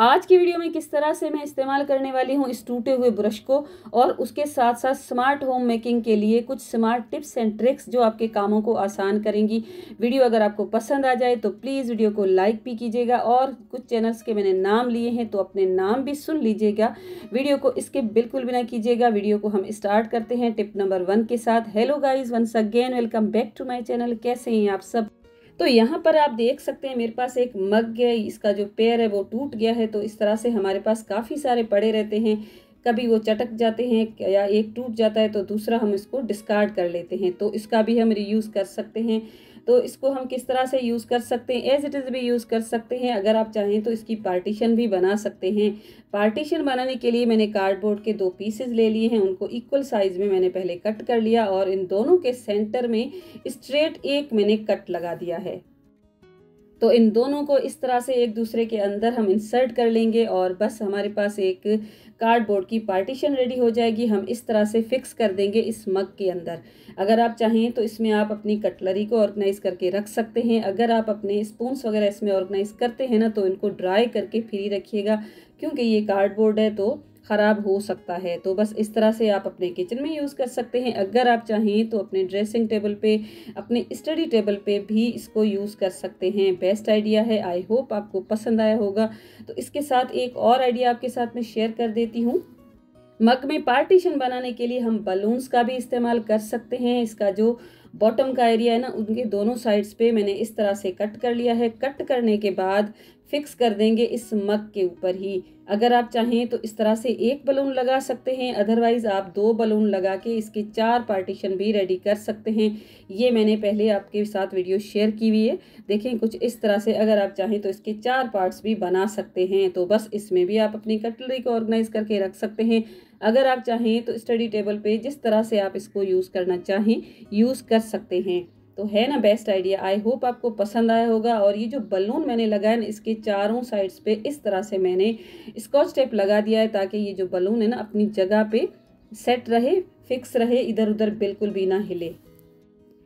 आज की वीडियो में किस तरह से मैं इस्तेमाल करने वाली हूँ इस टूटे हुए ब्रश को और उसके साथ साथ स्मार्ट होम मेकिंग के लिए कुछ स्मार्ट टिप्स एंड ट्रिक्स जो आपके कामों को आसान करेंगी वीडियो अगर आपको पसंद आ जाए तो प्लीज़ वीडियो को लाइक भी कीजिएगा और कुछ चैनल्स के मैंने नाम लिए हैं तो अपने नाम भी सुन लीजिएगा वीडियो को इसके बिल्कुल भी ना कीजिएगा वीडियो को हम स्टार्ट करते हैं टिप नंबर वन के साथ hello guys once again welcome back to my channel कैसे हैं आप सब तो यहाँ पर आप देख सकते हैं मेरे पास एक मग है इसका जो पैर है वो टूट गया है तो इस तरह से हमारे पास काफ़ी सारे पड़े रहते हैं कभी वो चटक जाते हैं या एक टूट जाता है तो दूसरा हम इसको डिस्कार्ड कर लेते हैं तो इसका भी हम रीयूज़ कर सकते हैं तो इसको हम किस तरह से यूज़ कर सकते हैं एज इट इज़ भी यूज़ कर सकते हैं अगर आप चाहें तो इसकी पार्टीशन भी बना सकते हैं पार्टीशन बनाने के लिए मैंने कार्डबोर्ड के दो पीसेज ले लिए हैं उनको इक्वल साइज़ में मैंने पहले कट कर लिया और इन दोनों के सेंटर में स्ट्रेट एक मैंने कट लगा दिया है तो इन दोनों को इस तरह से एक दूसरे के अंदर हम इंसर्ट कर लेंगे और बस हमारे पास एक कार्डबोर्ड की पार्टीशन रेडी हो जाएगी हम इस तरह से फिक्स कर देंगे इस मग के अंदर अगर आप चाहें तो इसमें आप अपनी कटलरी को ऑर्गेनाइज़ करके रख सकते हैं अगर आप अपने स्पूंस वगैरह इसमें ऑर्गेनाइज़ करते हैं ना तो इनको ड्राई करके फ्री रखिएगा क्योंकि ये कार्डबोर्ड है तो ख़राब हो सकता है तो बस इस तरह से आप अपने किचन में यूज़ कर सकते हैं अगर आप चाहें तो अपने ड्रेसिंग टेबल पे अपने स्टडी टेबल पे भी इसको यूज़ कर सकते हैं बेस्ट आइडिया है आई होप आपको पसंद आया होगा तो इसके साथ एक और आइडिया आपके साथ में शेयर कर देती हूँ मग में पार्टीशन बनाने के लिए हम बलून्स का भी इस्तेमाल कर सकते हैं इसका जो बॉटम का एरिया है ना उनके दोनों साइड्स पे मैंने इस तरह से कट कर लिया है कट करने के बाद फिक्स कर देंगे इस मग के ऊपर ही अगर आप चाहें तो इस तरह से एक बलून लगा सकते हैं अदरवाइज़ आप दो बलून लगा के इसके चार पार्टीशन भी रेडी कर सकते हैं ये मैंने पहले आपके साथ वीडियो शेयर की हुई है देखें कुछ इस तरह से अगर आप चाहें तो इसके चार पार्ट्स भी बना सकते हैं तो बस इसमें भी आप अपनी कटलरी को ऑर्गेनाइज़ करके रख सकते हैं अगर आप चाहें तो स्टडी टेबल पे जिस तरह से आप इसको यूज़ करना चाहें यूज़ कर सकते हैं तो है ना बेस्ट आइडिया आई होप आपको पसंद आया होगा और ये जो बलून मैंने लगाया ना इसके चारों साइड्स पे इस तरह से मैंने स्कॉच टेप लगा दिया है ताकि ये जो बलून है ना अपनी जगह पे सेट रहे फिक्स रहे इधर उधर बिल्कुल भी ना हिले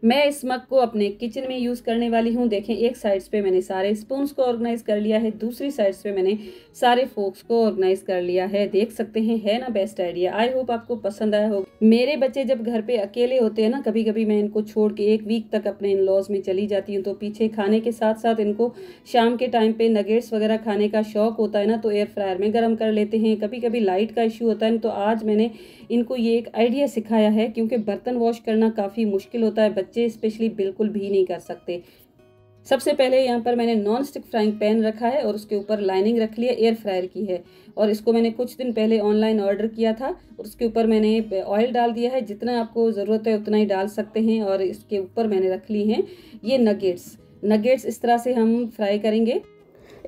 मैं इस मग को अपने किचन में यूज़ करने वाली हूँ देखें एक साइड्स पे मैंने सारे स्पून्स को ऑर्गेनाइज़ कर लिया है दूसरी साइड्स पे मैंने सारे फोक्स को ऑर्गेनाइज़ कर लिया है देख सकते हैं है ना बेस्ट आइडिया आई होप आपको पसंद आया हो मेरे बच्चे जब घर पे अकेले होते हैं ना कभी कभी मैं इनको छोड़ के एक वीक तक अपने इन लॉज में चली जाती हूँ तो पीछे खाने के साथ साथ इनको शाम के टाइम पर नगेट्स वगैरह खाने का शौक होता है ना तो एयर फ्रायर में गर्म कर लेते हैं कभी कभी लाइट का इशू होता है तो आज मैंने इनको ये एक आइडिया सिखाया है क्योंकि बर्तन वॉश करना काफ़ी मुश्किल होता है बच्चे स्पेशली बिल्कुल भी नहीं कर सकते सबसे पहले यहाँ पर मैंने नॉन स्टिक फ्राइंग पैन रखा है और उसके ऊपर लाइनिंग रख लिया एयर फ्रायर की है और इसको मैंने कुछ दिन पहले ऑनलाइन ऑर्डर किया था और उसके ऊपर मैंने ऑयल डाल दिया है जितना आपको ज़रूरत है उतना ही डाल सकते हैं और इसके ऊपर मैंने रख ली हैं ये नगेट्स नगेट्स इस तरह से हम फ्राई करेंगे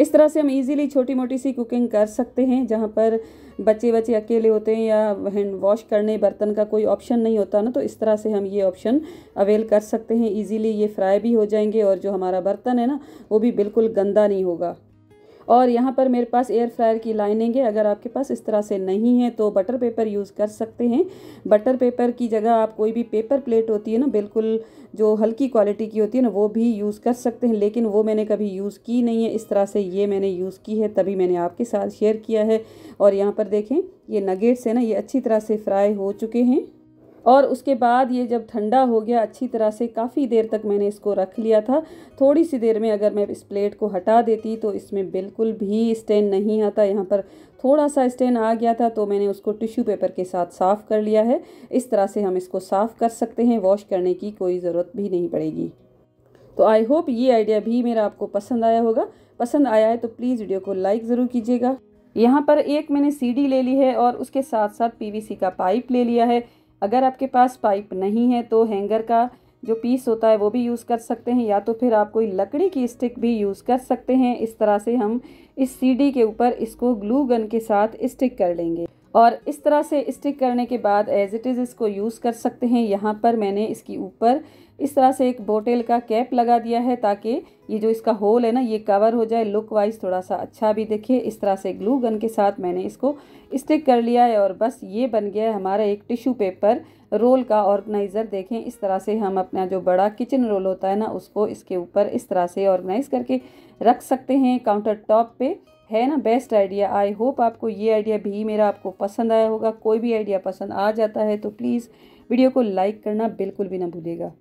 इस तरह से हम इजीली छोटी मोटी सी कुकिंग कर सकते हैं जहाँ पर बच्चे बच्चे अकेले होते हैं या हैंड वॉश करने बर्तन का कोई ऑप्शन नहीं होता ना तो इस तरह से हम ये ऑप्शन अवेल कर सकते हैं इजीली ये फ्राई भी हो जाएंगे और जो हमारा बर्तन है ना वो भी बिल्कुल गंदा नहीं होगा और यहाँ पर मेरे पास एयर फ्रायर की लाइनिंग है अगर आपके पास इस तरह से नहीं है तो बटर पेपर यूज़ कर सकते हैं बटर पेपर की जगह आप कोई भी पेपर प्लेट होती है ना बिल्कुल जो हल्की क्वालिटी की होती है ना वो भी यूज़ कर सकते हैं लेकिन वो मैंने कभी यूज़ की नहीं है इस तरह से ये मैंने यूज़ की है तभी मैंने आपके साथ शेयर किया है और यहाँ पर देखें ये नगेट्स है ना ये अच्छी तरह से फ्राई हो चुके हैं और उसके बाद ये जब ठंडा हो गया अच्छी तरह से काफ़ी देर तक मैंने इसको रख लिया था थोड़ी सी देर में अगर मैं इस प्लेट को हटा देती तो इसमें बिल्कुल भी स्टेन नहीं आता यहाँ पर थोड़ा सा स्टेन आ गया था तो मैंने उसको टिश्यू पेपर के साथ साफ़ कर लिया है इस तरह से हम इसको साफ़ कर सकते हैं वॉश करने की कोई ज़रूरत भी नहीं पड़ेगी तो आई होप ये आइडिया भी मेरा आपको पसंद आया होगा पसंद आया है तो प्लीज़ वीडियो को लाइक ज़रूर कीजिएगा यहाँ पर एक मैंने सीडी ले ली है और उसके साथ साथ पीवीसी का पाइप ले लिया है अगर आपके पास पाइप नहीं है तो हैंगर का जो पीस होता है वो भी यूज़ कर सकते हैं या तो फिर आप कोई लकड़ी की स्टिक भी यूज़ कर सकते हैं इस तरह से हम इस सीडी के ऊपर इसको ग्लू गन के साथ स्टिक कर लेंगे और इस तरह से स्टिक करने के बाद एज इट इज़ इसको यूज़ कर सकते हैं यहाँ पर मैंने इसकी ऊपर इस तरह से एक बोटेल का कैप लगा दिया है ताकि ये जो इसका होल है ना ये कवर हो जाए लुक वाइज थोड़ा सा अच्छा भी दिखे इस तरह से ग्लू गन के साथ मैंने इसको स्टिक कर लिया है और बस ये बन गया है हमारा एक टिश्यू पेपर रोल का ऑर्गेनाइज़र देखें इस तरह से हम अपना जो बड़ा किचन रोल होता है ना उसको इसके ऊपर इस तरह से ऑर्गेनाइज़ करके रख सकते हैं काउंटर टॉप पर है ना बेस्ट आइडिया आई होप आपको ये आइडिया भी मेरा आपको पसंद आया होगा कोई भी आइडिया पसंद आ जाता है तो प्लीज़ वीडियो को लाइक करना बिल्कुल भी ना भूलेगा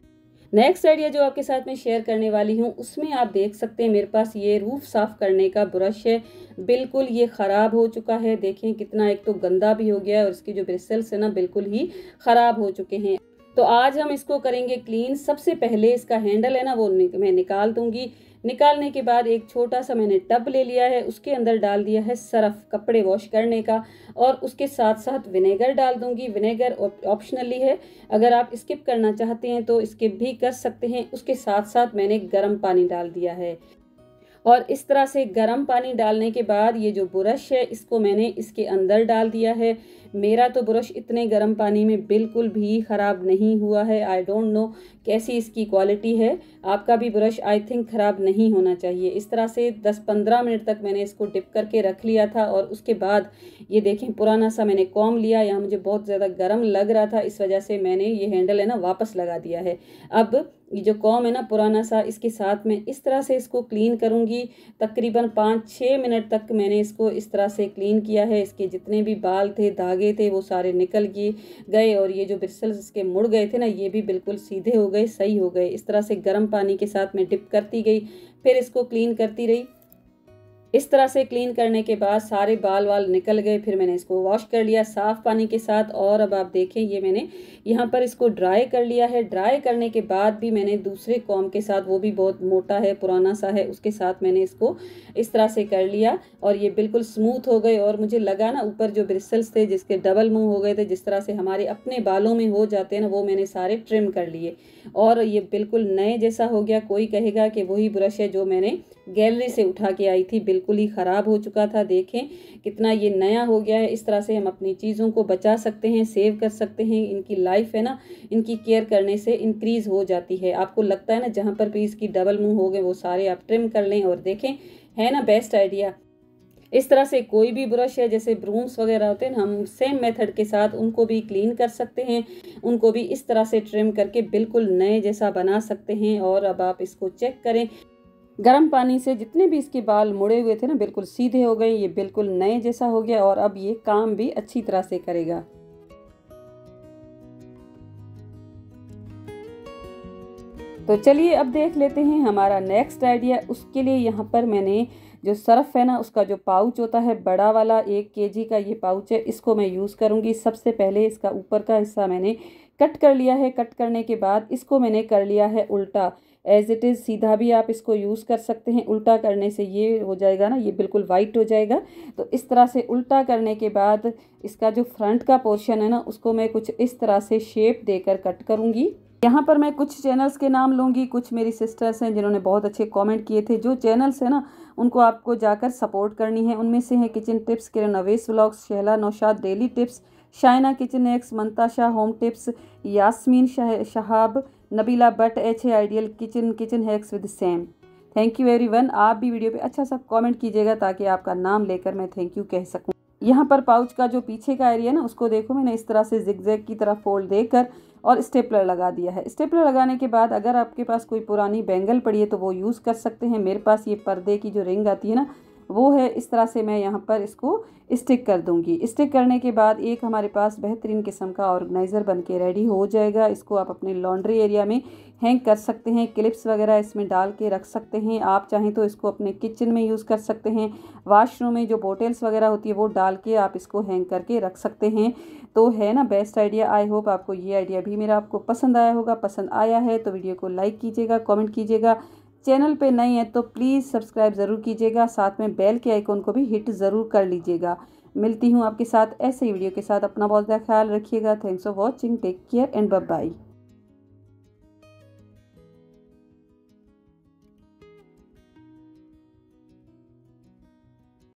नेक्स्ट आइडिया जो आपके साथ में शेयर करने वाली हूँ उसमें आप देख सकते हैं मेरे पास ये रूफ़ साफ़ करने का ब्रश है बिल्कुल ये ख़राब हो चुका है देखें कितना एक तो गंदा भी हो गया है और इसकी जो ब्रिसल्स है ना बिल्कुल ही ख़राब हो चुके हैं तो आज हम इसको करेंगे क्लीन सबसे पहले इसका हैंडल है ना वो मैं निकाल दूंगी निकालने के बाद एक छोटा सा मैंने टब ले लिया है उसके अंदर डाल दिया है सरफ कपड़े वॉश करने का और उसके साथ साथ विनेगर डाल दूंगी विनेगर ऑप्शनली है अगर आप स्किप करना चाहते हैं तो स्किप भी कर सकते हैं उसके साथ साथ मैंने गर्म पानी डाल दिया है और इस तरह से गर्म पानी डालने के बाद ये जो ब्रश है इसको मैंने इसके अंदर डाल दिया है मेरा तो ब्रश इतने गर्म पानी में बिल्कुल भी ख़राब नहीं हुआ है आई डोंट नो कैसी इसकी क्वालिटी है आपका भी ब्रश आई थिंक ख़राब नहीं होना चाहिए इस तरह से 10-15 मिनट तक मैंने इसको डिप करके रख लिया था और उसके बाद ये देखें पुराना सा मैंने कॉम लिया यहाँ मुझे बहुत ज़्यादा गर्म लग रहा था इस वजह से मैंने ये हैंडल है ना वापस लगा दिया है अब ये जो कॉम है ना पुराना सा इसके साथ में इस तरह से इसको क्लीन करूँगी तकरीबन पाँच छः मिनट तक मैंने इसको इस तरह से क्लीन किया है इसके जितने भी बाल थे धागे गए थे वो सारे निकल गए गए और ये जो ब्रिसल्स इसके मुड़ गए थे ना ये भी बिल्कुल सीधे हो गए सही हो गए इस तरह से गर्म पानी के साथ में डिप करती गई फिर इसको क्लीन करती रही इस तरह से क्लीन करने के बाद सारे बाल वाल निकल गए फिर मैंने इसको वॉश कर लिया साफ़ पानी के साथ और अब आप देखें ये मैंने यहाँ पर इसको ड्राई कर लिया है ड्राई करने के बाद भी मैंने दूसरे कॉम के साथ वो भी बहुत मोटा है पुराना सा है उसके साथ मैंने इसको इस तरह से कर लिया और ये बिल्कुल स्मूथ हो गए और मुझे लगा ना ऊपर जो ब्रिसल्स थे जिसके डबल मुँह हो गए थे जिस तरह से हमारे अपने बालों में हो जाते हैं ना वो मैंने सारे ट्रिम कर लिए और ये बिल्कुल नए जैसा हो गया कोई कहेगा कि वही ब्रश है जो मैंने गैलरी से उठा के आई थी बिल्कुल ही ख़राब हो चुका था देखें कितना ये नया हो गया है इस तरह से हम अपनी चीज़ों को बचा सकते हैं सेव कर सकते हैं इनकी लाइफ है ना इनकी केयर करने से इंक्रीज़ हो जाती है आपको लगता है ना जहाँ पर भी इसकी डबल मुँह हो गए वो सारे आप ट्रिम कर लें और देखें है ना बेस्ट आइडिया इस तरह से कोई भी ब्रश है जैसे ब्रूम्स वगैरह होते हैं हम सेम मेथड के साथ उनको भी क्लीन कर सकते हैं उनको भी इस तरह से ट्रिम करके बिल्कुल नए जैसा बना सकते हैं और अब आप इसको चेक करें गर्म पानी से जितने भी इसके बाल मुड़े हुए थे ना बिल्कुल सीधे हो गए ये बिल्कुल नए जैसा हो गया और अब ये काम भी अच्छी तरह से करेगा तो चलिए अब देख लेते हैं हमारा नेक्स्ट आइडिया उसके लिए यहाँ पर मैंने जो सर्फ़ है ना उसका जो पाउच होता है बड़ा वाला एक केजी का ये पाउच है इसको मैं यूज़ करूँगी सबसे पहले इसका ऊपर का हिस्सा मैंने कट कर लिया है कट करने के बाद इसको मैंने कर लिया है उल्टा एज़ इट इज़ सीधा भी आप इसको यूज़ कर सकते हैं उल्टा करने से ये हो जाएगा ना ये बिल्कुल वाइट हो जाएगा तो इस तरह से उल्टा करने के बाद इसका जो फ्रंट का पोर्शन है ना उसको मैं कुछ इस तरह से शेप देकर कट करूँगी यहाँ पर मैं कुछ चैनल्स के नाम लूँगी कुछ मेरी सिस्टर्स हैं जिन्होंने बहुत अच्छे कमेंट किए थे जो चैनल्स हैं ना उनको आपको जाकर सपोर्ट करनी है उनमें से हैं kitchen tips Kiran Avesh vlogs Shehla Naushad daily tips Shaina kitchen X Mamta Shah home tips Yasmeen Shahab Nabila but H A ideal kitchen kitchen hacks with same thank you one आप भी वीडियो पे अच्छा सा कमेंट कीजिएगा ताकि आपका नाम लेकर मैं थैंक यू कह सकूं यहाँ पर पाउच का जो पीछे का एरिया ना उसको देखो मैंने इस तरह से जिगजैग की तरह फोल्ड देकर और स्टेपलर लगा दिया है स्टेपलर लगाने के बाद अगर आपके पास कोई पुरानी बैंगल पड़ी है तो वो यूज़ कर सकते हैं मेरे पास ये पर्दे की जो रिंग आती है ना वो है इस तरह से मैं यहाँ पर इसको स्टिक कर दूँगी स्टिक करने के बाद एक हमारे पास बेहतरीन किस्म का ऑर्गेनाइज़र बन के रेडी हो जाएगा इसको आप अपने लॉन्ड्री एरिया में हैंग कर सकते हैं क्लिप्स वगैरह इसमें डाल के रख सकते हैं आप चाहें तो इसको अपने किचन में यूज़ कर सकते हैं वाशरूम में जो बोटल्स वगैरह होती है वो डाल के आप इसको हैंग करके रख सकते हैं तो है ना बेस्ट आइडिया आई होप आपको ये आइडिया भी मेरा आपको पसंद आया होगा पसंद आया है तो वीडियो को लाइक कीजिएगा कॉमेंट कीजिएगा चैनल पे नए हैं तो प्लीज़ सब्सक्राइब ज़रूर कीजिएगा साथ में बेल के आइकॉन को भी हिट ज़रूर कर लीजिएगा मिलती हूँ आपके साथ ऐसे ही वीडियो के साथ अपना बहुत ज़्यादा ख्याल रखिएगा thanks for watching take care and bye